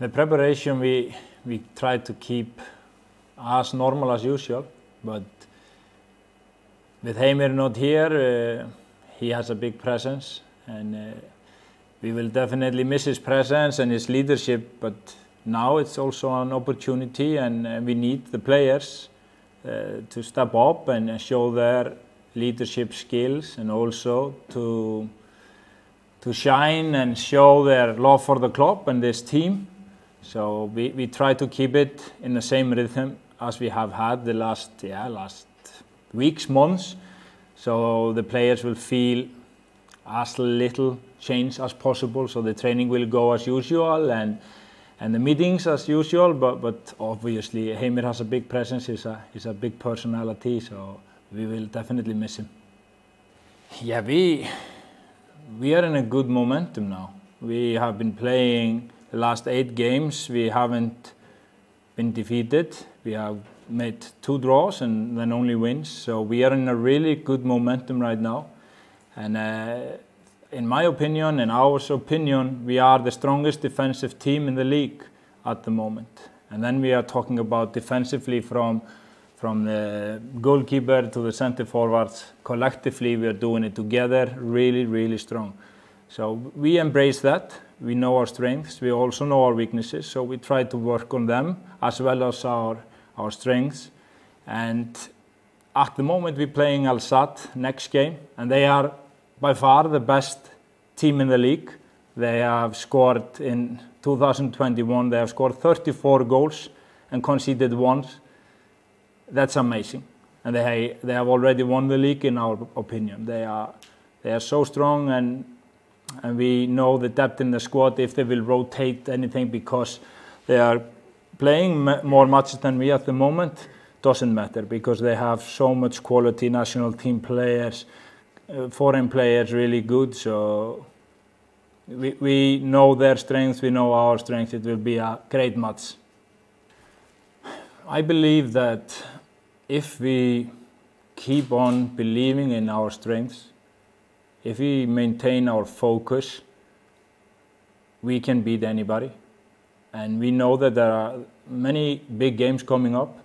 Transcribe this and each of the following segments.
the preparation we we try to keep as normal as usual, but with Heimir not here, uh, he has a big presence, and uh, we will definitely miss his presence and his leadership. But now it's also an opportunity, and uh, we need the players uh, to step up and uh, show their leadership skills, and also to to shine and show their love for the club and this team. So we, we try to keep it in the same rhythm as we have had the last, yeah, last weeks, months. So the players will feel as little change as possible. So the training will go as usual and and the meetings as usual. But but obviously Heimir has a big presence. He's a he's a big personality. So we will definitely miss him. Yeah, we we are in a good momentum now. We have been playing the last eight games, we haven't been defeated. We have made two draws and then only wins. So we are in a really good momentum right now. And uh, in my opinion, in our opinion, we are the strongest defensive team in the league at the moment. And then we are talking about defensively from from the goalkeeper to the center forwards. Collectively, we are doing it together, really, really strong. So we embrace that we know our strengths, we also know our weaknesses, so we try to work on them as well as our, our strengths. And at the moment we're playing Al Sadd next game, and they are by far the best team in the league. They have scored in 2021, they have scored 34 goals and conceded once. That's amazing. And they, they have already won the league in our opinion. They are, they are so strong and and we know the depth in the squad if they will rotate anything because they are playing more matches than we at the moment doesn't matter because they have so much quality national team players, uh, foreign players really good. So we, we know their strengths, we know our strengths. It will be a great match. I believe that if we keep on believing in our strengths, if we maintain our focus, we can beat anybody. And we know that there are many big games coming up,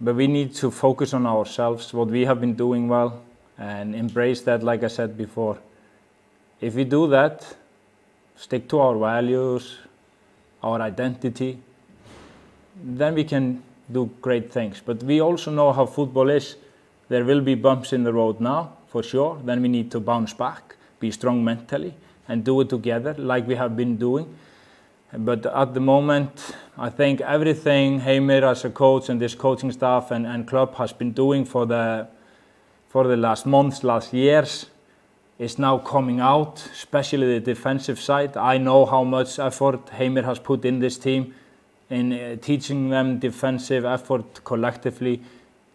but we need to focus on ourselves, what we have been doing well, and embrace that, like I said before. If we do that, stick to our values, our identity, then we can do great things. But we also know how football is. There will be bumps in the road now, for sure. Then we need to bounce back, be strong mentally, and do it together like we have been doing. But at the moment, I think everything Heimir as a coach and this coaching staff and, and club has been doing for the for the last months, last years, is now coming out, especially the defensive side. I know how much effort Heimir has put in this team in uh, teaching them defensive effort collectively,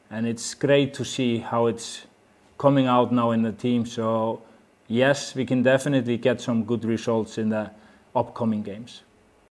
and it's great to see how it's coming out now in the team. So yes, we can definitely get some good results in the upcoming games.